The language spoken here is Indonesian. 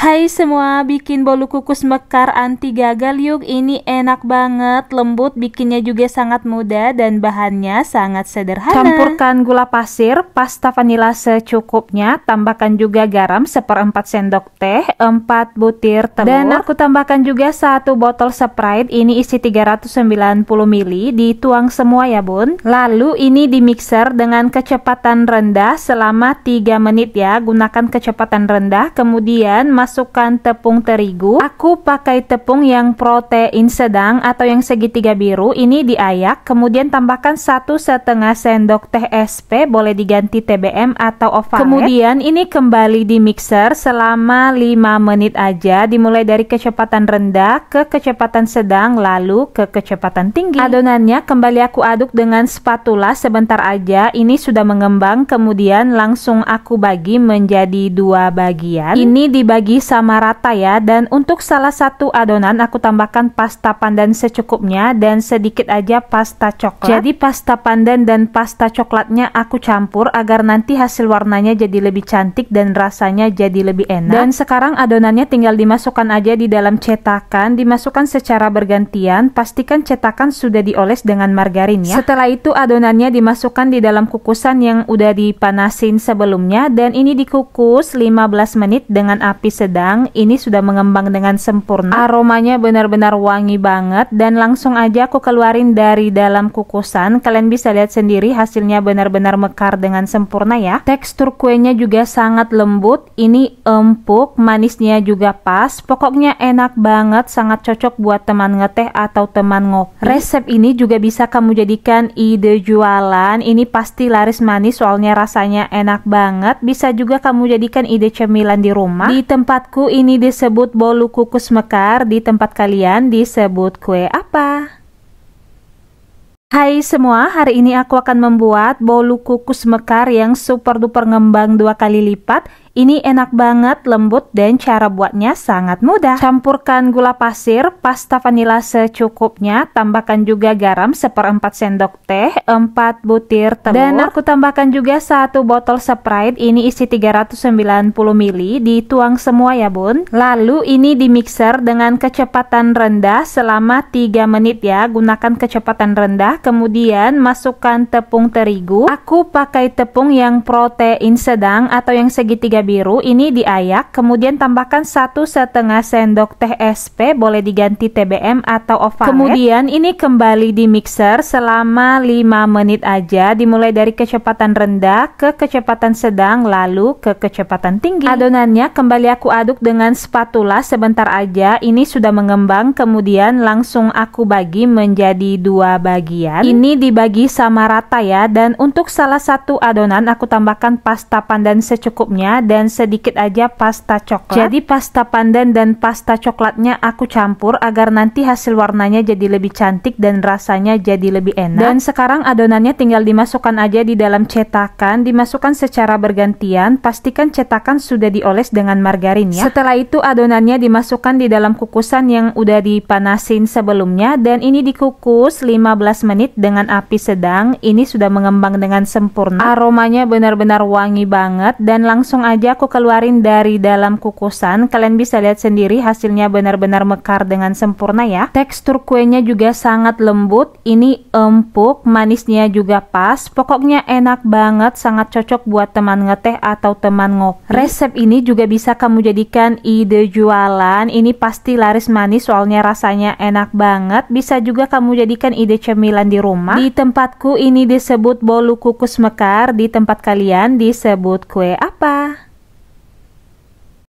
Hai semua, bikin bolu kukus mekar anti gagal yuk. Ini enak banget, lembut, bikinnya juga sangat mudah dan bahannya sangat sederhana. Campurkan gula pasir, pasta vanila secukupnya, tambahkan juga garam seperempat sendok teh, 4 butir telur. Dan aku tambahkan juga satu botol Sprite, ini isi 390 ml, dituang semua ya bun. Lalu ini dimixer dengan kecepatan rendah selama 3 menit ya, gunakan kecepatan rendah, kemudian masuk masukkan tepung terigu. Aku pakai tepung yang protein sedang atau yang segitiga biru. Ini diayak, kemudian tambahkan satu setengah sendok teh SP, boleh diganti TBM atau ovalet. Kemudian ini kembali di mixer selama 5 menit aja, dimulai dari kecepatan rendah ke kecepatan sedang, lalu ke kecepatan tinggi. Adonannya kembali aku aduk dengan spatula sebentar aja. Ini sudah mengembang, kemudian langsung aku bagi menjadi dua bagian. Ini dibagi sama rata ya dan untuk salah satu adonan aku tambahkan pasta pandan secukupnya dan sedikit aja pasta coklat jadi pasta pandan dan pasta coklatnya aku campur agar nanti hasil warnanya jadi lebih cantik dan rasanya jadi lebih enak dan sekarang adonannya tinggal dimasukkan aja di dalam cetakan dimasukkan secara bergantian pastikan cetakan sudah dioles dengan margarin ya setelah itu adonannya dimasukkan di dalam kukusan yang udah dipanasin sebelumnya dan ini dikukus 15 menit dengan api sedang sedang ini sudah mengembang dengan sempurna aromanya benar-benar wangi banget dan langsung aja aku keluarin dari dalam kukusan kalian bisa lihat sendiri hasilnya benar-benar mekar dengan sempurna ya tekstur kuenya juga sangat lembut ini empuk manisnya juga pas pokoknya enak banget sangat cocok buat teman ngeteh atau teman ngopi resep ini juga bisa kamu jadikan ide jualan ini pasti laris manis soalnya rasanya enak banget bisa juga kamu jadikan ide cemilan di rumah di tempat tempatku ini disebut bolu kukus mekar, di tempat kalian disebut kue apa? Hai semua, hari ini aku akan membuat bolu kukus mekar yang super duper ngembang dua kali lipat. Ini enak banget, lembut, dan cara buatnya sangat mudah. Campurkan gula pasir, pasta vanila secukupnya, tambahkan juga garam seperempat sendok teh, 4 butir telur. Dan aku tambahkan juga satu botol Sprite, ini isi 390 ml, dituang semua ya bun. Lalu ini dimixer dengan kecepatan rendah selama 3 menit ya, gunakan kecepatan rendah. Kemudian masukkan tepung terigu, aku pakai tepung yang protein sedang atau yang segitiga biru ini diayak, kemudian tambahkan satu setengah sendok teh SP, boleh diganti TBM atau ovalet. Kemudian ini kembali di mixer selama 5 menit aja, dimulai dari kecepatan rendah ke kecepatan sedang, lalu ke kecepatan tinggi. Adonannya kembali aku aduk dengan spatula sebentar aja, ini sudah mengembang, kemudian langsung aku bagi menjadi dua bagian. Ini dibagi sama rata ya, dan untuk salah satu adonan aku tambahkan pasta pandan secukupnya dan sedikit aja pasta coklat. Jadi pasta pandan dan pasta coklatnya aku campur agar nanti hasil warnanya jadi lebih cantik dan rasanya jadi lebih enak. Dan sekarang adonannya tinggal dimasukkan aja di dalam cetakan, dimasukkan secara bergantian, pastikan cetakan sudah dioles dengan margarin ya. Setelah itu adonannya dimasukkan di dalam kukusan yang udah dipanasin sebelumnya dan ini dikukus 15 menit dengan api sedang. Ini sudah mengembang dengan sempurna. Aromanya benar-benar wangi banget dan langsung aja sengaja aku keluarin dari dalam kukusan. Kalian bisa lihat sendiri hasilnya benar-benar mekar dengan sempurna ya. Tekstur kuenya juga sangat lembut. Ini empuk, manisnya juga pas. Pokoknya enak banget, sangat cocok buat teman ngeteh atau teman ngopi. Resep ini juga bisa kamu jadikan ide jualan. Ini pasti laris manis soalnya rasanya enak banget. Bisa juga kamu jadikan ide cemilan di rumah. Di tempatku ini disebut bolu kukus mekar, di tempat kalian disebut kue apa?